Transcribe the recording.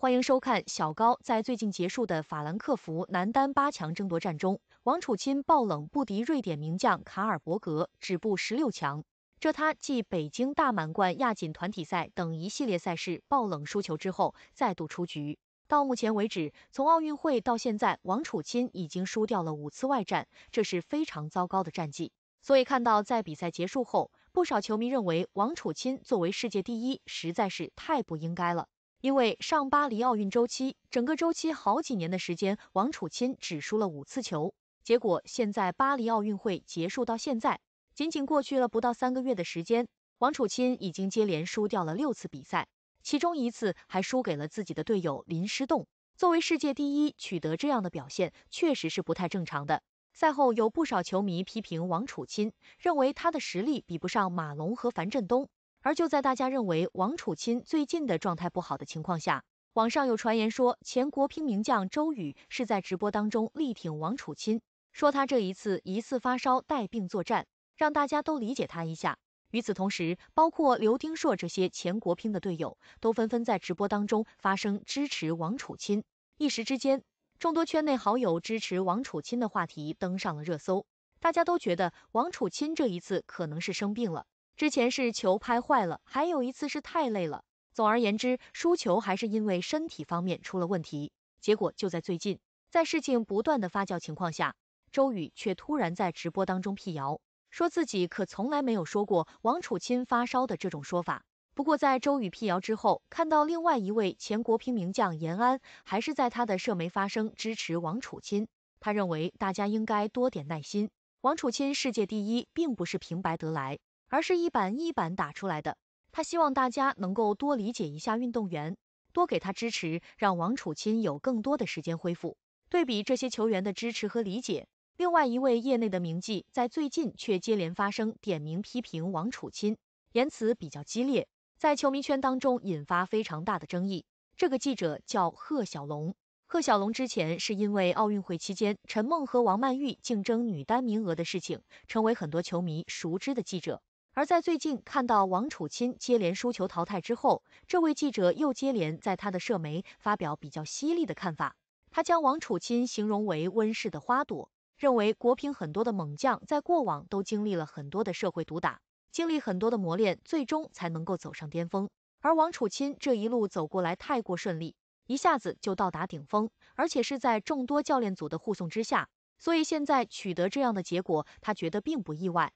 欢迎收看小高。在最近结束的法兰克福男单八强争夺战中，王楚钦爆冷不敌瑞典名将卡尔伯格，止步十六强。这他继北京大满贯亚锦团体赛等一系列赛事爆冷输球之后，再度出局。到目前为止，从奥运会到现在，王楚钦已经输掉了五次外战，这是非常糟糕的战绩。所以看到在比赛结束后，不少球迷认为王楚钦作为世界第一实在是太不应该了。因为上巴黎奥运周期，整个周期好几年的时间，王楚钦只输了五次球。结果现在巴黎奥运会结束到现在，仅仅过去了不到三个月的时间，王楚钦已经接连输掉了六次比赛，其中一次还输给了自己的队友林诗栋。作为世界第一，取得这样的表现确实是不太正常的。赛后有不少球迷批评王楚钦，认为他的实力比不上马龙和樊振东。而就在大家认为王楚钦最近的状态不好的情况下，网上有传言说，前国乒名将周雨是在直播当中力挺王楚钦，说他这一次疑似发烧带病作战，让大家都理解他一下。与此同时，包括刘丁硕这些前国乒的队友都纷纷在直播当中发声支持王楚钦，一时之间，众多圈内好友支持王楚钦的话题登上了热搜，大家都觉得王楚钦这一次可能是生病了。之前是球拍坏了，还有一次是太累了。总而言之，输球还是因为身体方面出了问题。结果就在最近，在事情不断的发酵情况下，周雨却突然在直播当中辟谣，说自己可从来没有说过王楚钦发烧的这种说法。不过，在周雨辟谣之后，看到另外一位前国乒名将闫安还是在他的社媒发声支持王楚钦，他认为大家应该多点耐心，王楚钦世界第一并不是平白得来。而是一板一板打出来的。他希望大家能够多理解一下运动员，多给他支持，让王楚钦有更多的时间恢复。对比这些球员的支持和理解，另外一位业内的名记在最近却接连发声，点名批评王楚钦，言辞比较激烈，在球迷圈当中引发非常大的争议。这个记者叫贺小龙，贺小龙之前是因为奥运会期间陈梦和王曼玉竞争女单名额的事情，成为很多球迷熟知的记者。而在最近看到王楚钦接连输球淘汰之后，这位记者又接连在他的社媒发表比较犀利的看法。他将王楚钦形容为温室的花朵，认为国乒很多的猛将在过往都经历了很多的社会毒打，经历很多的磨练，最终才能够走上巅峰。而王楚钦这一路走过来太过顺利，一下子就到达顶峰，而且是在众多教练组的护送之下，所以现在取得这样的结果，他觉得并不意外。